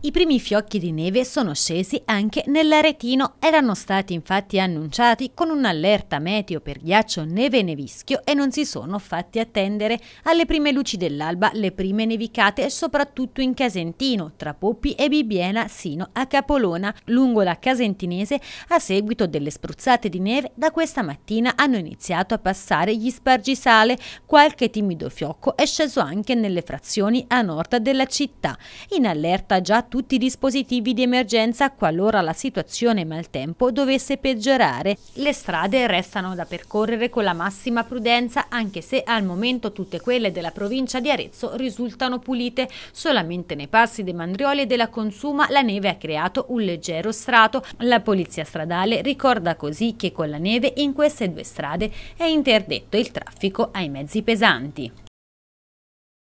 I primi fiocchi di neve sono scesi anche nell'Aretino, erano stati infatti annunciati con un'allerta meteo per ghiaccio, neve e nevischio e non si sono fatti attendere. Alle prime luci dell'alba le prime nevicate soprattutto in Casentino, tra Poppi e Bibbiena sino a Capolona, lungo la Casentinese a seguito delle spruzzate di neve da questa mattina hanno iniziato a passare gli spargisale, qualche timido fiocco è sceso anche nelle frazioni a nord della città. In allerta già tutti i dispositivi di emergenza qualora la situazione maltempo dovesse peggiorare. Le strade restano da percorrere con la massima prudenza anche se al momento tutte quelle della provincia di Arezzo risultano pulite. Solamente nei passi dei Mandrioli e della Consuma la neve ha creato un leggero strato. La polizia stradale ricorda così che con la neve in queste due strade è interdetto il traffico ai mezzi pesanti.